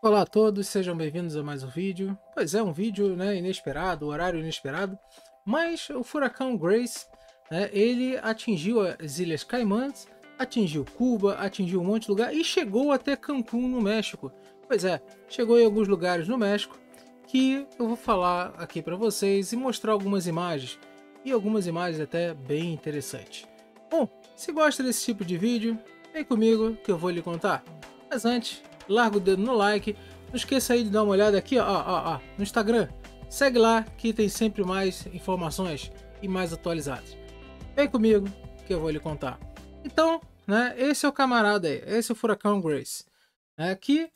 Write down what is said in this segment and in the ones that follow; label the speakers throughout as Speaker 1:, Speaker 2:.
Speaker 1: Olá a todos, sejam bem-vindos a mais um vídeo. Pois é, um vídeo né, inesperado, horário inesperado, mas o furacão Grace, né, ele atingiu as Ilhas Caimãs, atingiu Cuba, atingiu um monte de lugar e chegou até Cancún, no México. Pois é, chegou em alguns lugares no México que eu vou falar aqui para vocês e mostrar algumas imagens, e algumas imagens até bem interessantes. Bom, se gosta desse tipo de vídeo, vem comigo que eu vou lhe contar. Mas antes, larga o dedo no like. Não esqueça aí de dar uma olhada aqui, ó, ó, ó, no Instagram. Segue lá que tem sempre mais informações e mais atualizadas. Vem comigo que eu vou lhe contar. Então, né, esse é o camarada aí, esse é o Furacão Grace, né, que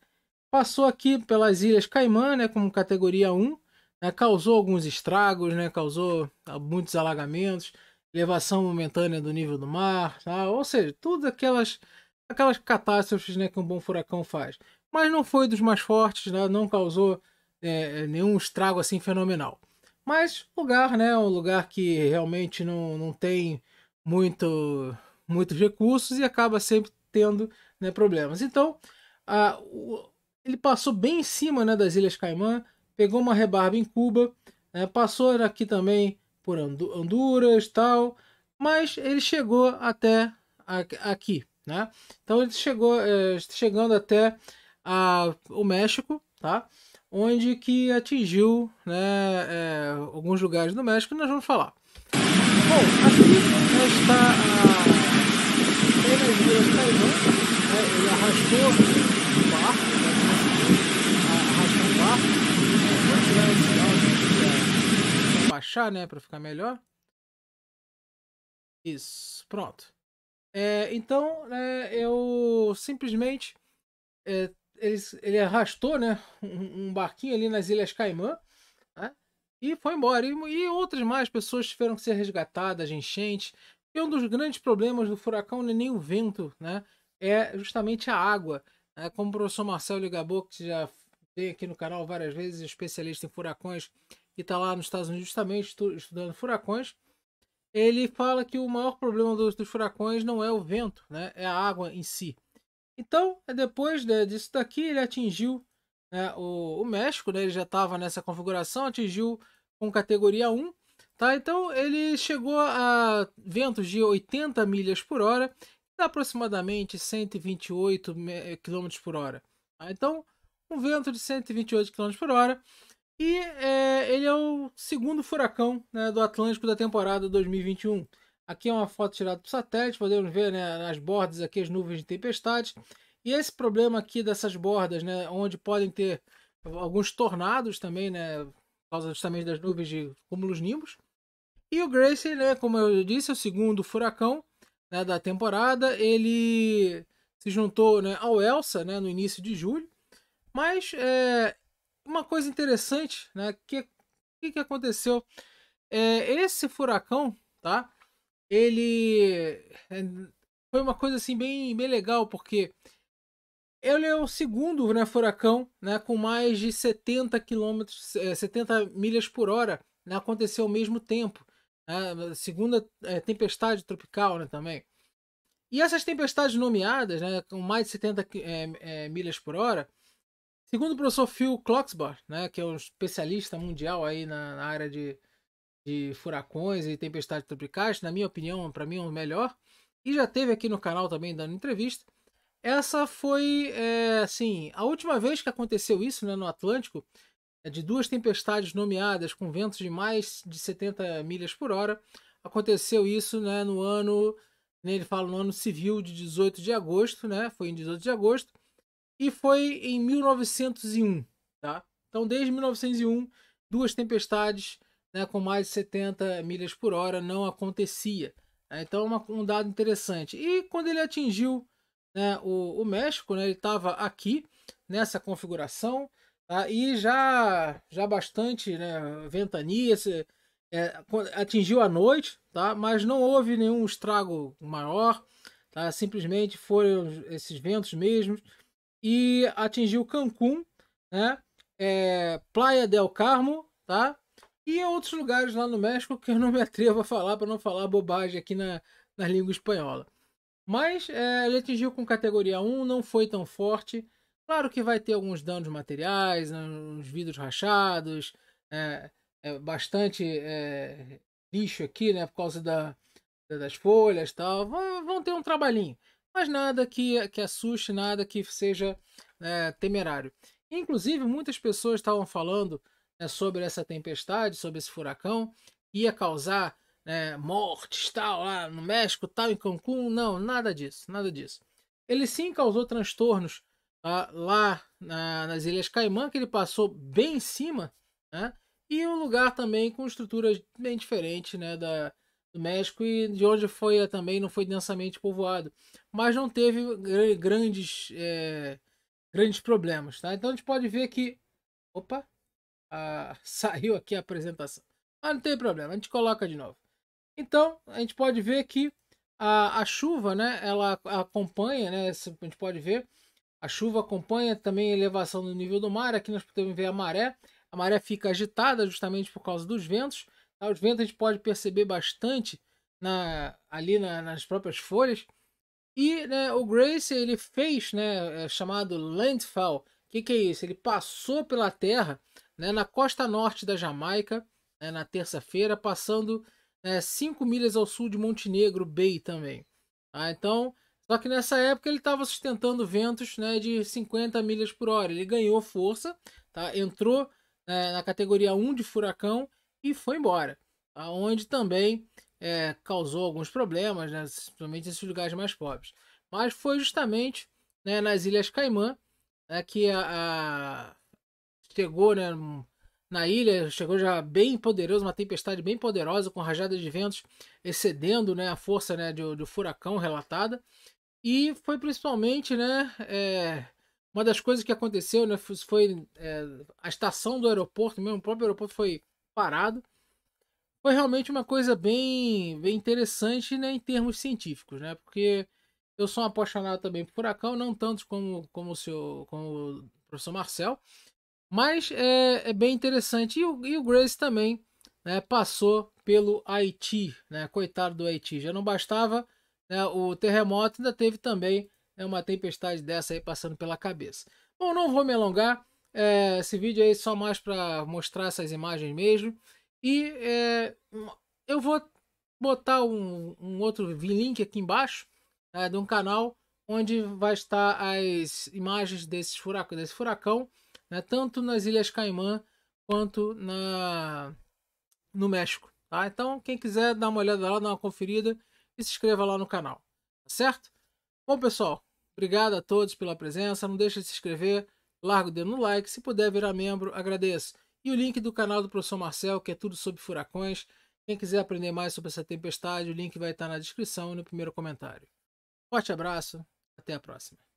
Speaker 1: passou aqui pelas Ilhas Caimã, né, como categoria 1, né, causou alguns estragos, né, causou muitos alagamentos, elevação momentânea do nível do mar, tá? ou seja, todas aquelas aquelas catástrofes né, que um bom furacão faz. Mas não foi dos mais fortes, né? não causou é, nenhum estrago assim fenomenal. Mas lugar, né? Um lugar que realmente não, não tem muito, muitos recursos e acaba sempre tendo né, problemas. Então, a, o, ele passou bem em cima né, das Ilhas Caimã, pegou uma rebarba em Cuba, né, passou aqui também por Honduras tal, mas ele chegou até aqui né? Então ele chegou é, chegando até a, o México, tá? Onde que atingiu, né, é, alguns lugares do México, nós vamos falar. Bom, aqui né, está a energia duas Tailândia, né? ele arrastou o barco, né? arrastou o barco, vou tirar esse sinal aqui para baixar, né, para ficar melhor. Isso, pronto. É, então, né, eu simplesmente. É, ele, ele, arrastou né, um, um, barquinho ali nas Ilhas Caimã né, e foi embora. E, e, outras mais pessoas tiveram que ser resgatadas, enchentes. E um dos grandes problemas do furacão não é nem o vento, né? É justamente a água. Né, como o professor Marcelo Gabo que já veio aqui no canal várias vezes, especialista em furacões, e está lá nos Estados Unidos justamente estudando furacões ele fala que o maior problema dos, dos, furacões não é o vento, né? é a água em si. Então, é depois de, disso daqui, ele atingiu né, o, o, México, né? ele já estava nessa configuração, atingiu com categoria 1. Tá? Então, ele chegou a ventos de 80 milhas por hora, aproximadamente 128 km eh, por hora. Tá? Então, um vento de 128 km por hora e é, ele é o segundo furacão né, do Atlântico da temporada 2021. Aqui é uma foto tirada do satélite, podemos ver né, nas bordas aqui as nuvens de tempestade. E esse problema aqui dessas bordas, né, onde podem ter alguns tornados também, né, por causa justamente das nuvens de cúmulos nimbos. E o Gracie, né, como eu disse, é o segundo furacão né, da temporada. Ele se juntou né, ao Elsa né, no início de julho. Mas é, uma coisa interessante, né? Que que, que aconteceu? É, esse furacão, tá? Ele é, foi uma coisa assim bem, bem legal porque ele é o segundo né, furacão né, com mais de 70 km, 70 milhas por hora né, aconteceu ao mesmo tempo. Né, segunda é, tempestade tropical né, também. E essas tempestades nomeadas, né, com mais de 70 é, é, milhas por hora, Segundo o professor Phil Klotzbach, né, que é um especialista mundial aí na, na área de, de furacões e tempestades tropicais, na minha opinião, para mim é o melhor, e já teve aqui no canal também dando entrevista. Essa foi, é, assim, a última vez que aconteceu isso né, no Atlântico, é de duas tempestades nomeadas com ventos de mais de 70 milhas por hora. Aconteceu isso né, no ano, né, ele fala no ano civil de 18 de agosto, né, foi em 18 de agosto, e foi em 1901, tá? Então, desde 1901, duas tempestades né, com mais de 70 milhas por hora não acontecia. Né? Então, é um dado interessante. E quando ele atingiu né, o, o, México, né, ele estava aqui nessa configuração tá? e já, já bastante né, ventania. é, atingiu a noite, tá? mas não houve nenhum estrago maior. Tá? Simplesmente foram esses ventos mesmos e atingiu Cancún, né? É, Playa del Carmo, tá? E outros lugares lá no México que eu não me atrevo a falar para não falar bobagem aqui na, na língua espanhola. Mas é, ele atingiu com categoria 1, não foi tão forte. Claro que vai ter alguns danos materiais, né? uns vidros rachados, é, é bastante é, lixo aqui, né? Por causa da, das folhas tal. Vão, vão ter um trabalhinho mas nada que, que assuste, nada que seja é, temerário. Inclusive, muitas pessoas estavam falando né, sobre essa tempestade, sobre esse furacão, ia causar né, mortes, tal, lá no México, tal, em Cancún. Não, nada disso, nada disso. Ele sim causou transtornos ah, lá na, nas Ilhas Caimã, que ele passou bem em cima, né, e um lugar também com estruturas bem diferente né, da, do México e de onde foi eh, também não foi densamente povoado, mas não teve grandes é, grandes problemas, tá? Então a gente pode ver que, opa, a, saiu aqui a apresentação, mas não tem problema, a gente coloca de novo. Então a gente pode ver que a, a chuva, né? Ela acompanha, né? A gente pode ver a chuva acompanha também a elevação do nível do mar. Aqui nós podemos ver a maré. A maré fica agitada justamente por causa dos ventos os ventos a gente pode perceber bastante na, ali na, nas próprias folhas. E né, o Grace ele fez, né, é, chamado landfall. O que, que, é isso? Ele passou pela terra, né, na costa norte da Jamaica, né, na terça-feira, passando 5 né, milhas ao sul de Montenegro Bay também. Ah, então, só que nessa época ele estava sustentando ventos né, de 50 milhas por hora. Ele ganhou força, tá? entrou né, na categoria 1 de furacão e foi embora. Aonde também é, causou alguns problemas, né, principalmente nesses lugares mais pobres. Mas foi justamente né, nas Ilhas Caimã né, que a, a... chegou né, na ilha, chegou já bem poderoso, uma tempestade bem poderosa, com rajadas de ventos excedendo né, a força né, do, do furacão relatada. E foi principalmente né, é, uma das coisas que aconteceu né, foi é, a estação do aeroporto, mesmo o próprio aeroporto foi parado. Foi realmente uma coisa bem, bem interessante né, em termos científicos, né? Porque eu sou um apaixonado também por furacão, não tanto como, como, o, seu, como o professor Marcel, mas é, é bem interessante. E o, e o Grace também né, passou pelo Haiti, né? Coitado do Haiti. Já não bastava né, o terremoto, ainda teve também né, uma tempestade dessa aí passando pela cabeça. Bom, não vou me alongar. É, esse vídeo aí é só mais para mostrar essas imagens mesmo. E é, hum, eu vou botar um, um, outro link aqui embaixo é, de um canal onde vai estar as imagens desses furacão, desse furacão, né, tanto nas Ilhas Caimã quanto na, no México. Tá? Então, quem quiser dar uma olhada lá, dar uma conferida e se inscreva lá no canal. Tá certo? Bom, pessoal, obrigado a todos pela presença. Não deixe de se inscrever. Larga o dedo no like, se puder virar membro, agradeço. E o link do canal do professor Marcel, que é tudo sobre furacões. Quem quiser aprender mais sobre essa tempestade, o link vai estar na descrição e no primeiro comentário. Forte abraço, até a próxima.